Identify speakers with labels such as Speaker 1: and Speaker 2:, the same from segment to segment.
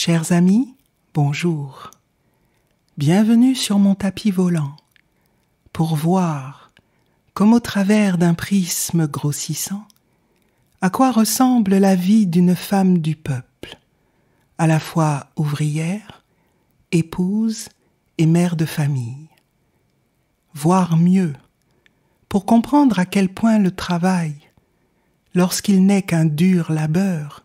Speaker 1: Chers amis, bonjour. Bienvenue sur mon tapis volant pour voir, comme au travers d'un prisme grossissant, à quoi ressemble la vie d'une femme du peuple, à la fois ouvrière, épouse et mère de famille. Voir mieux, pour comprendre à quel point le travail, lorsqu'il n'est qu'un dur labeur,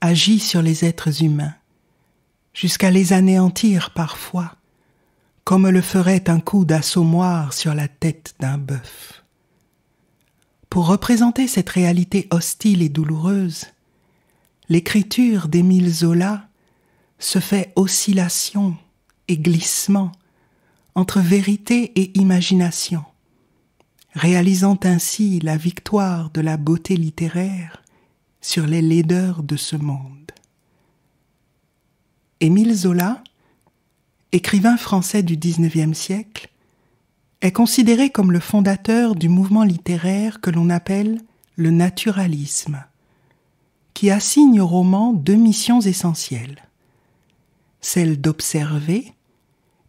Speaker 1: agit sur les êtres humains jusqu'à les anéantir parfois, comme le ferait un coup d'assommoir sur la tête d'un bœuf. Pour représenter cette réalité hostile et douloureuse, l'écriture d'Émile Zola se fait oscillation et glissement entre vérité et imagination, réalisant ainsi la victoire de la beauté littéraire sur les laideurs de ce monde. Émile Zola, écrivain français du XIXe siècle, est considéré comme le fondateur du mouvement littéraire que l'on appelle le naturalisme, qui assigne au roman deux missions essentielles celle d'observer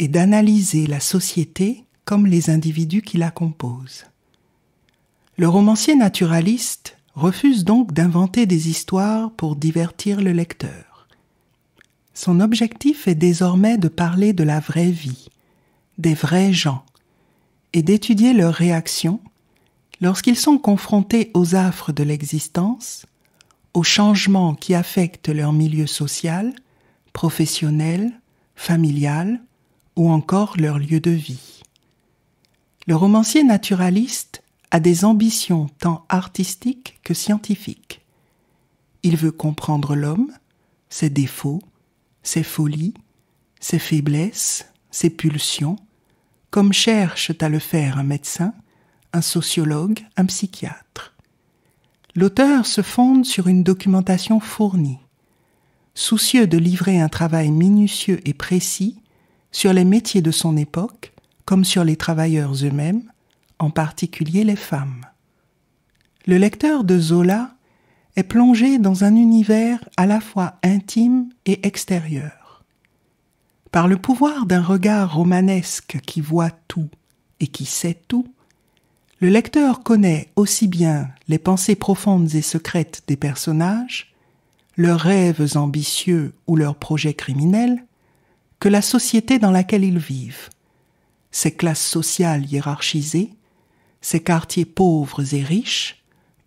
Speaker 1: et d'analyser la société comme les individus qui la composent. Le romancier naturaliste refuse donc d'inventer des histoires pour divertir le lecteur. Son objectif est désormais de parler de la vraie vie, des vrais gens, et d'étudier leurs réactions lorsqu'ils sont confrontés aux affres de l'existence, aux changements qui affectent leur milieu social, professionnel, familial ou encore leur lieu de vie. Le romancier naturaliste a des ambitions tant artistiques que scientifiques. Il veut comprendre l'homme, ses défauts, ses folies, ses faiblesses, ses pulsions, comme cherchent à le faire un médecin, un sociologue, un psychiatre. L'auteur se fonde sur une documentation fournie, soucieux de livrer un travail minutieux et précis sur les métiers de son époque, comme sur les travailleurs eux-mêmes, en particulier les femmes. Le lecteur de Zola est plongé dans un univers à la fois intime et extérieur. Par le pouvoir d'un regard romanesque qui voit tout et qui sait tout, le lecteur connaît aussi bien les pensées profondes et secrètes des personnages, leurs rêves ambitieux ou leurs projets criminels, que la société dans laquelle ils vivent, ses classes sociales hiérarchisées, ses quartiers pauvres et riches,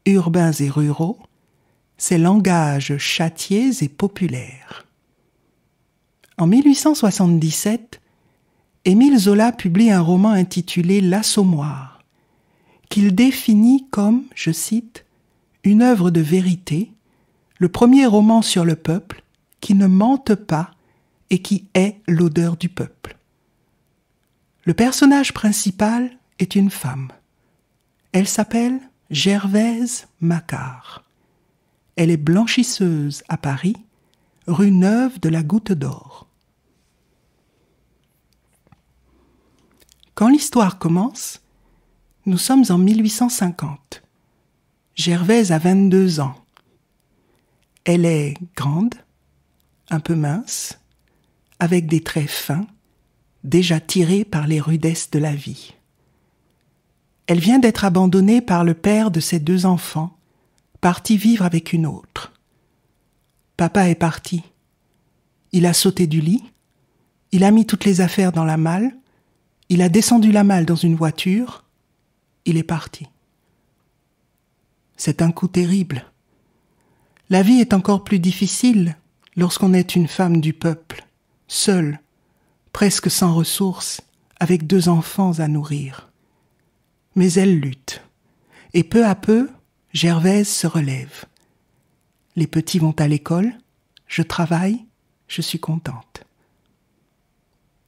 Speaker 1: urbains et ruraux, ses langages châtiés et populaires. En 1877, Émile Zola publie un roman intitulé L'Assommoir, qu'il définit comme, je cite, une œuvre de vérité, le premier roman sur le peuple qui ne mente pas et qui est l'odeur du peuple. Le personnage principal est une femme. Elle s'appelle Gervaise Macquart. Elle est blanchisseuse à Paris, rue Neuve de la Goutte d'Or. Quand l'histoire commence, nous sommes en 1850. Gervaise a 22 ans. Elle est grande, un peu mince, avec des traits fins, déjà tirés par les rudesses de la vie. Elle vient d'être abandonnée par le père de ses deux enfants, Parti vivre avec une autre. Papa est parti. Il a sauté du lit, il a mis toutes les affaires dans la malle, il a descendu la malle dans une voiture, il est parti. C'est un coup terrible. La vie est encore plus difficile lorsqu'on est une femme du peuple, seule, presque sans ressources, avec deux enfants à nourrir. Mais elle lutte, et peu à peu, Gervaise se relève. Les petits vont à l'école, je travaille, je suis contente.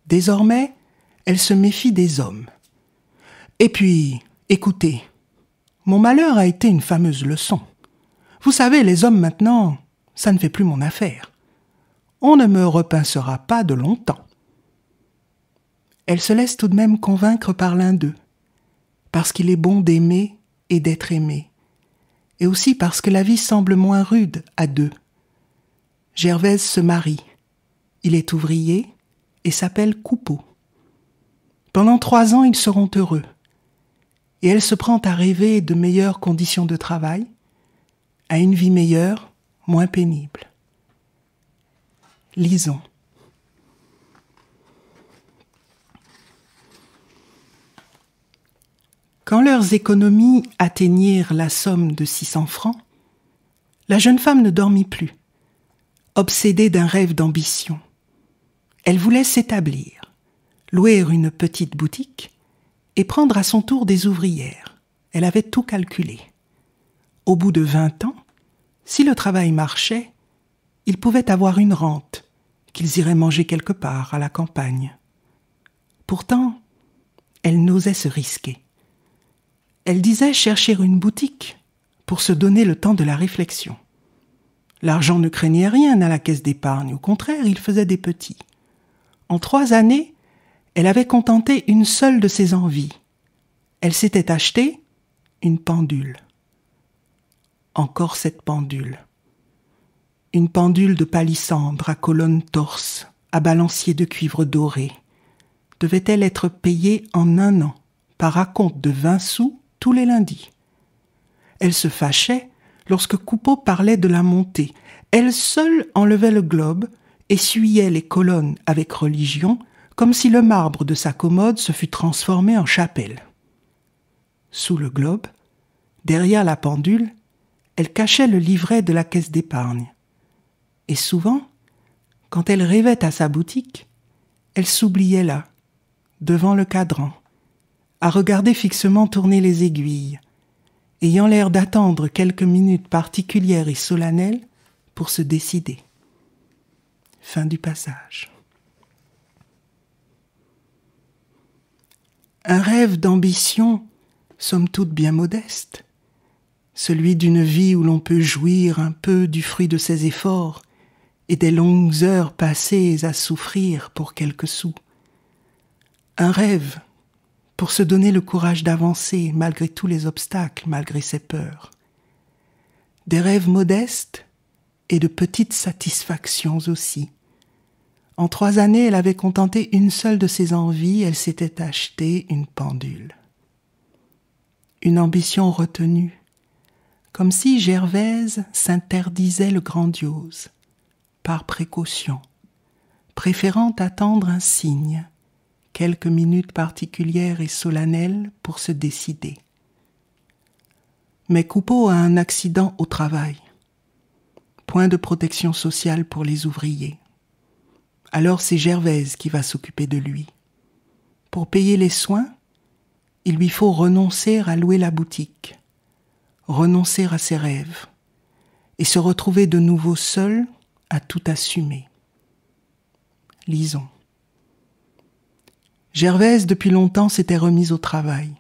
Speaker 1: Désormais, elle se méfie des hommes. Et puis, écoutez, mon malheur a été une fameuse leçon. Vous savez, les hommes maintenant, ça ne fait plus mon affaire. On ne me repincera pas de longtemps. Elle se laisse tout de même convaincre par l'un d'eux, parce qu'il est bon d'aimer et d'être aimé, et aussi parce que la vie semble moins rude à deux. Gervaise se marie. Il est ouvrier et s'appelle Coupeau. Pendant trois ans, ils seront heureux. Et elle se prend à rêver de meilleures conditions de travail, à une vie meilleure, moins pénible. Lisons. Quand leurs économies atteignirent la somme de 600 francs, la jeune femme ne dormit plus, obsédée d'un rêve d'ambition. Elle voulait s'établir, louer une petite boutique et prendre à son tour des ouvrières. Elle avait tout calculé. Au bout de vingt ans, si le travail marchait, ils pouvaient avoir une rente, qu'ils iraient manger quelque part à la campagne. Pourtant, elle n'osait se risquer. Elle disait chercher une boutique pour se donner le temps de la réflexion. L'argent ne craignait rien à la caisse d'épargne, au contraire, il faisait des petits. En trois années, elle avait contenté une seule de ses envies. Elle s'était achetée une pendule. Encore cette pendule. Une pendule de palissandre à colonne torse, à balancier de cuivre doré. Devait-elle être payée en un an, par raconte de vingt sous tous les lundis. Elle se fâchait lorsque Coupeau parlait de la montée. Elle seule enlevait le globe, essuyait les colonnes avec religion, comme si le marbre de sa commode se fût transformé en chapelle. Sous le globe, derrière la pendule, elle cachait le livret de la caisse d'épargne. Et souvent, quand elle rêvait à sa boutique, elle s'oubliait là, devant le cadran à regarder fixement tourner les aiguilles, ayant l'air d'attendre quelques minutes particulières et solennelles pour se décider. Fin du passage. Un rêve d'ambition, somme toute bien modeste, celui d'une vie où l'on peut jouir un peu du fruit de ses efforts et des longues heures passées à souffrir pour quelques sous. Un rêve pour se donner le courage d'avancer malgré tous les obstacles, malgré ses peurs. Des rêves modestes et de petites satisfactions aussi. En trois années, elle avait contenté une seule de ses envies, elle s'était achetée une pendule. Une ambition retenue, comme si Gervaise s'interdisait le grandiose, par précaution, préférant attendre un signe, quelques minutes particulières et solennelles pour se décider. Mais Coupeau a un accident au travail. Point de protection sociale pour les ouvriers. Alors c'est Gervaise qui va s'occuper de lui. Pour payer les soins, il lui faut renoncer à louer la boutique, renoncer à ses rêves, et se retrouver de nouveau seul à tout assumer. Lisons. Gervaise, depuis longtemps, s'était remise au travail.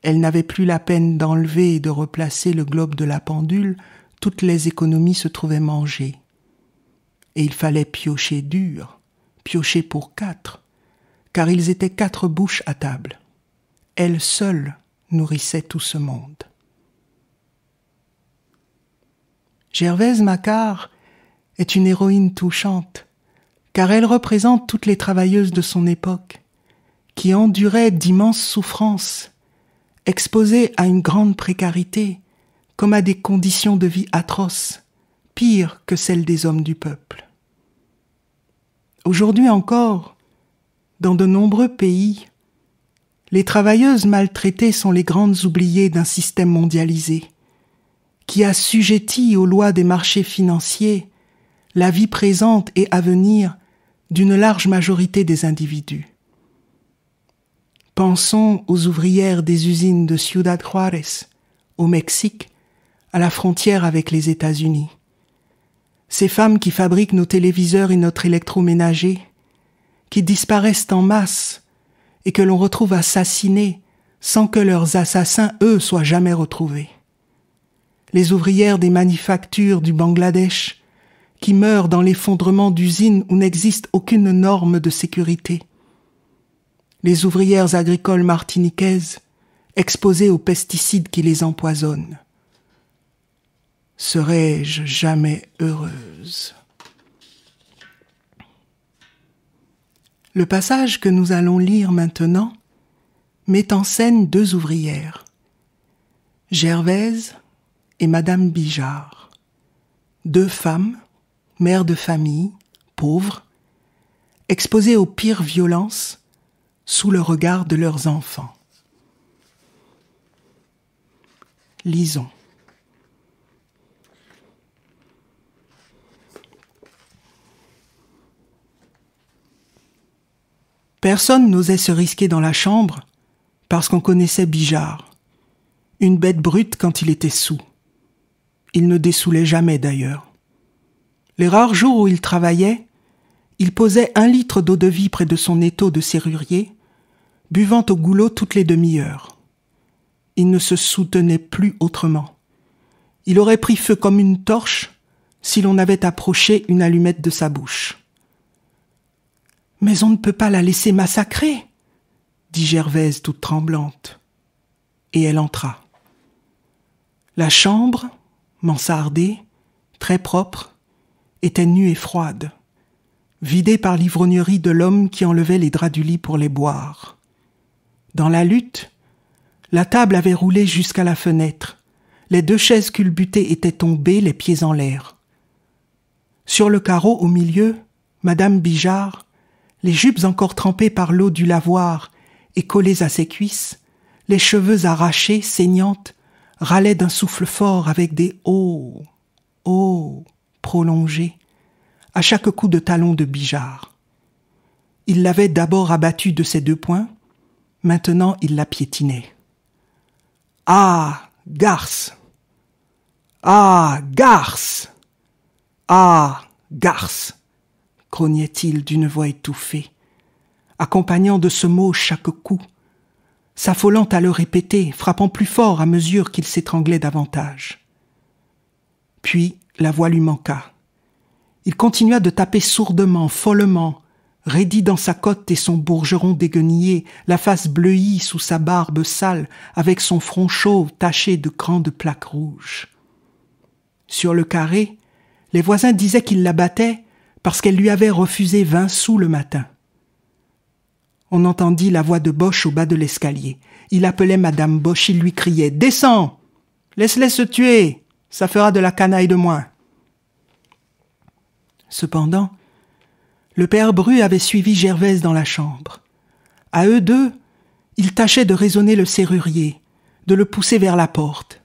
Speaker 1: Elle n'avait plus la peine d'enlever et de replacer le globe de la pendule, toutes les économies se trouvaient mangées. Et il fallait piocher dur, piocher pour quatre, car ils étaient quatre bouches à table. Elle seule nourrissait tout ce monde. Gervaise Macquart est une héroïne touchante, car elle représente toutes les travailleuses de son époque, qui enduraient d'immenses souffrances, exposées à une grande précarité, comme à des conditions de vie atroces, pires que celles des hommes du peuple. Aujourd'hui encore, dans de nombreux pays, les travailleuses maltraitées sont les grandes oubliées d'un système mondialisé, qui a assujettit aux lois des marchés financiers la vie présente et à venir d'une large majorité des individus. Pensons aux ouvrières des usines de Ciudad Juárez, au Mexique, à la frontière avec les États-Unis. Ces femmes qui fabriquent nos téléviseurs et notre électroménager, qui disparaissent en masse et que l'on retrouve assassinées sans que leurs assassins, eux, soient jamais retrouvés. Les ouvrières des manufactures du Bangladesh, qui meurent dans l'effondrement d'usines où n'existe aucune norme de sécurité les ouvrières agricoles martiniquaises exposées aux pesticides qui les empoisonnent. Serais-je jamais heureuse Le passage que nous allons lire maintenant met en scène deux ouvrières, Gervaise et Madame Bijard, deux femmes, mères de famille, pauvres, exposées aux pires violences sous le regard de leurs enfants. Lisons. Personne n'osait se risquer dans la chambre parce qu'on connaissait Bijard, une bête brute quand il était sous. Il ne dessoulait jamais d'ailleurs. Les rares jours où il travaillait, il posait un litre d'eau de vie près de son étau de serrurier buvant au goulot toutes les demi-heures. Il ne se soutenait plus autrement. Il aurait pris feu comme une torche si l'on avait approché une allumette de sa bouche. Mais on ne peut pas la laisser massacrer, dit Gervaise toute tremblante. Et elle entra. La chambre, mansardée, très propre, était nue et froide, vidée par l'ivrognerie de l'homme qui enlevait les draps du lit pour les boire. Dans la lutte, la table avait roulé jusqu'à la fenêtre. Les deux chaises culbutées étaient tombées, les pieds en l'air. Sur le carreau au milieu, Madame Bijard, les jupes encore trempées par l'eau du lavoir et collées à ses cuisses, les cheveux arrachés, saignantes, râlait d'un souffle fort avec des oh, oh prolongés à chaque coup de talon de Bijard. Il l'avait d'abord abattu de ses deux poings, Maintenant, il la piétinait. Ah, garce Ah, garce Ah, garce grognait-il d'une voix étouffée, accompagnant de ce mot chaque coup, s'affolant à le répéter, frappant plus fort à mesure qu'il s'étranglait davantage. Puis la voix lui manqua. Il continua de taper sourdement, follement, raidi dans sa cote et son bourgeron déguenillé, la face bleuie sous sa barbe sale, avec son front chaud taché de grandes plaques rouges. Sur le carré, les voisins disaient qu'il la battait parce qu'elle lui avait refusé vingt sous le matin. On entendit la voix de Boche au bas de l'escalier. Il appelait Madame Boche, il lui criait Descends Laisse-les se tuer Ça fera de la canaille de moins Cependant, le père Bru avait suivi Gervaise dans la chambre. À eux deux, ils tâchaient de raisonner le serrurier, de le pousser vers la porte.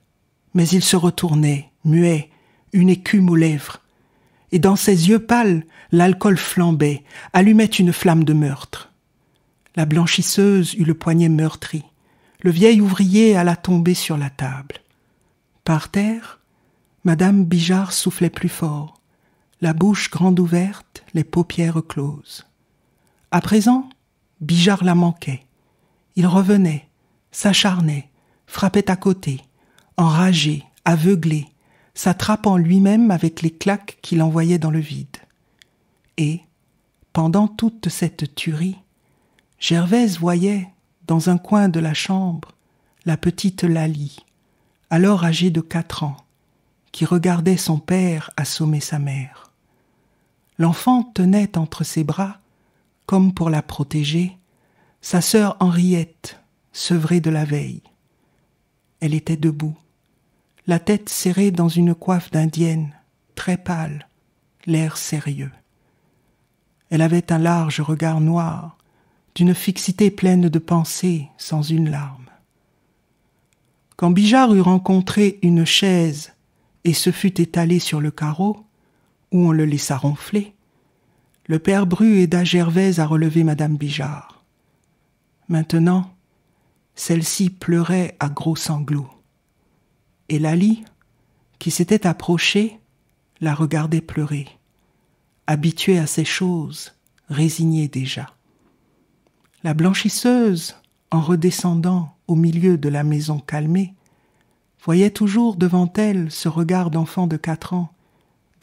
Speaker 1: Mais il se retournait, muet, une écume aux lèvres. Et dans ses yeux pâles, l'alcool flambait, allumait une flamme de meurtre. La blanchisseuse eut le poignet meurtri. Le vieil ouvrier alla tomber sur la table. Par terre, Madame Bijard soufflait plus fort la bouche grande ouverte, les paupières closes. À présent, Bijard la manquait. Il revenait, s'acharnait, frappait à côté, enragé, aveuglé, s'attrapant lui-même avec les claques qu'il envoyait dans le vide. Et, pendant toute cette tuerie, Gervaise voyait, dans un coin de la chambre, la petite Lalie, alors âgée de quatre ans, qui regardait son père assommer sa mère l'enfant tenait entre ses bras, comme pour la protéger, sa sœur Henriette, sevrée de la veille. Elle était debout, la tête serrée dans une coiffe d'indienne, très pâle, l'air sérieux. Elle avait un large regard noir, d'une fixité pleine de pensée, sans une larme. Quand Bijard eut rencontré une chaise et se fut étalé sur le carreau, où on le laissa ronfler, le père Bru aida Gervaise à relever Madame Bijard. Maintenant, celle-ci pleurait à gros sanglots. Et Lali, qui s'était approchée, la regardait pleurer, habituée à ces choses, résignée déjà. La blanchisseuse, en redescendant au milieu de la maison calmée, voyait toujours devant elle ce regard d'enfant de quatre ans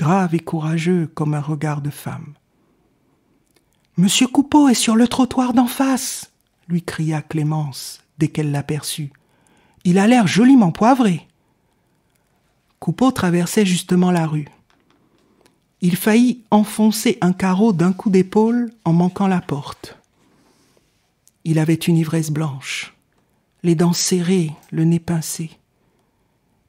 Speaker 1: grave et courageux comme un regard de femme. Monsieur Coupeau est sur le trottoir d'en face, lui cria Clémence dès qu'elle l'aperçut. Il a l'air joliment poivré. Coupeau traversait justement la rue. Il faillit enfoncer un carreau d'un coup d'épaule en manquant la porte. Il avait une ivresse blanche, les dents serrées, le nez pincé.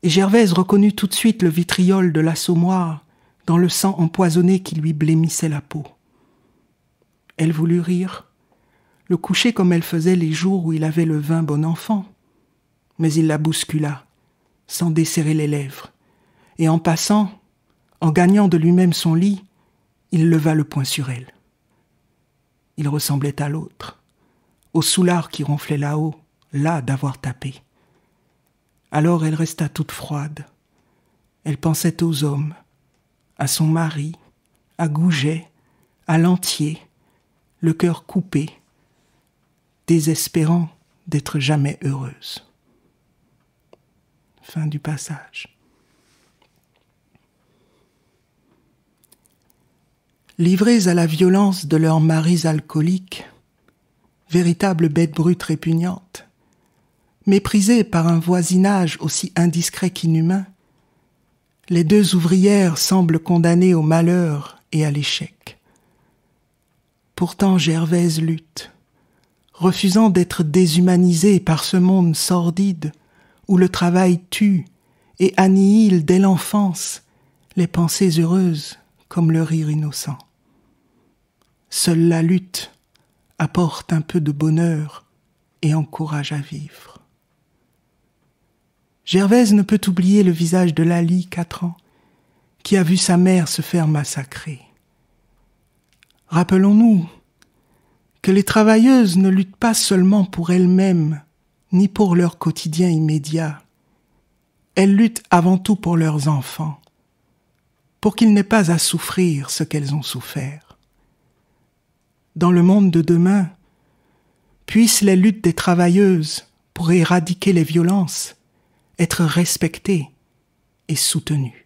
Speaker 1: Et Gervaise reconnut tout de suite le vitriol de l'assommoir dans le sang empoisonné qui lui blêmissait la peau. Elle voulut rire, le coucher comme elle faisait les jours où il avait le vin bon enfant. Mais il la bouscula, sans desserrer les lèvres, et en passant, en gagnant de lui-même son lit, il leva le poing sur elle. Il ressemblait à l'autre, au soulard qui ronflait là-haut, là d'avoir tapé. Alors elle resta toute froide. Elle pensait aux hommes, à son mari, à Gouget, à l'entier, le cœur coupé, désespérant d'être jamais heureuse. Fin du passage. Livrées à la violence de leurs maris alcooliques, véritables bêtes brutes répugnantes, méprisées par un voisinage aussi indiscret qu'inhumain, les deux ouvrières semblent condamnées au malheur et à l'échec. Pourtant Gervaise lutte, refusant d'être déshumanisée par ce monde sordide où le travail tue et annihile dès l'enfance les pensées heureuses comme le rire innocent. Seule la lutte apporte un peu de bonheur et encourage à vivre. Gervaise ne peut oublier le visage de Lali, quatre ans, qui a vu sa mère se faire massacrer. Rappelons-nous que les travailleuses ne luttent pas seulement pour elles-mêmes, ni pour leur quotidien immédiat. Elles luttent avant tout pour leurs enfants, pour qu'ils n'aient pas à souffrir ce qu'elles ont souffert. Dans le monde de demain, puissent les luttes des travailleuses pour éradiquer les violences, être respecté et soutenu.